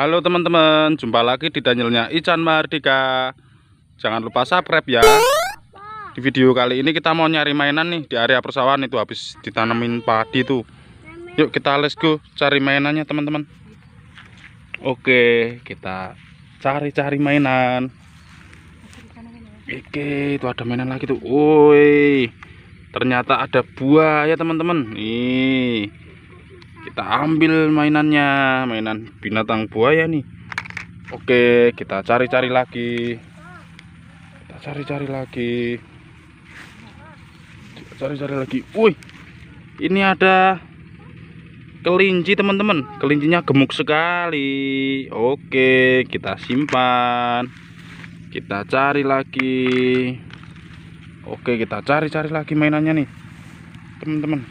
Halo teman-teman, jumpa lagi di Danielnya Ican Mardika. Jangan lupa subscribe ya. Di video kali ini kita mau nyari mainan nih di area persawahan itu habis ditanemin padi tuh. Yuk kita let's go cari mainannya teman-teman. Oke, kita cari-cari mainan. Oke, itu ada mainan lagi tuh. Woi. Ternyata ada buah ya teman-teman. Nih kita ambil mainannya mainan binatang buaya nih oke kita cari-cari lagi kita cari-cari lagi cari-cari lagi wih ini ada kelinci teman-teman kelincinya gemuk sekali oke kita simpan kita cari lagi oke kita cari-cari lagi mainannya nih teman-teman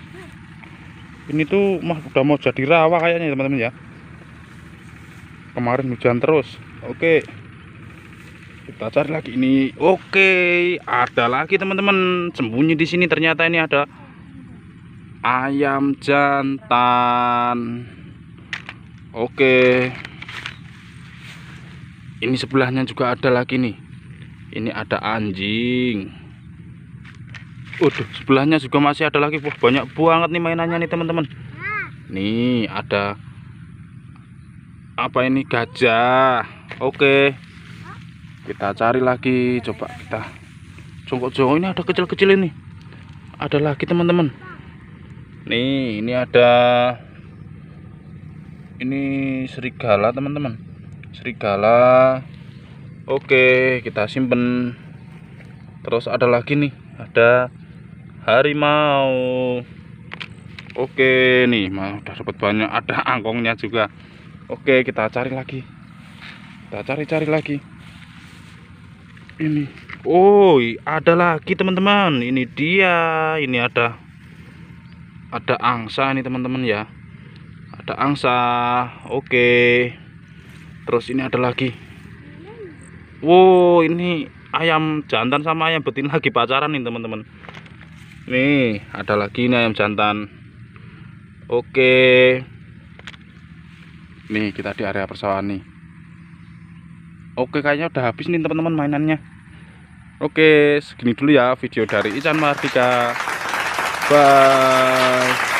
ini tuh mah udah mau jadi rawa kayaknya teman-teman ya kemarin hujan terus oke kita cari lagi ini oke ada lagi teman-teman sembunyi di sini ternyata ini ada ayam jantan oke ini sebelahnya juga ada lagi nih ini ada anjing udah sebelahnya juga masih ada lagi. Wah, banyak banget nih mainannya nih, teman-teman. Nih, ada apa ini? Gajah. Oke. Kita cari lagi. Coba kita jongkok-jongkok ini ada kecil-kecil ini. Ada lagi, teman-teman. Nih, ini ada ini serigala, teman-teman. Serigala. Oke, kita simpen. Terus ada lagi nih, ada harimau oke nih mau udah dapat banyak ada angkongnya juga oke kita cari lagi kita cari-cari lagi ini oh ada lagi teman-teman ini dia ini ada ada angsa ini teman-teman ya ada angsa oke terus ini ada lagi wow ini ayam jantan sama ayam betina lagi pacaran nih teman-teman nih ada lagi nih ayam jantan oke nih kita di area persawahan nih oke kayaknya udah habis nih teman-teman mainannya oke segini dulu ya video dari Ican Mardika bye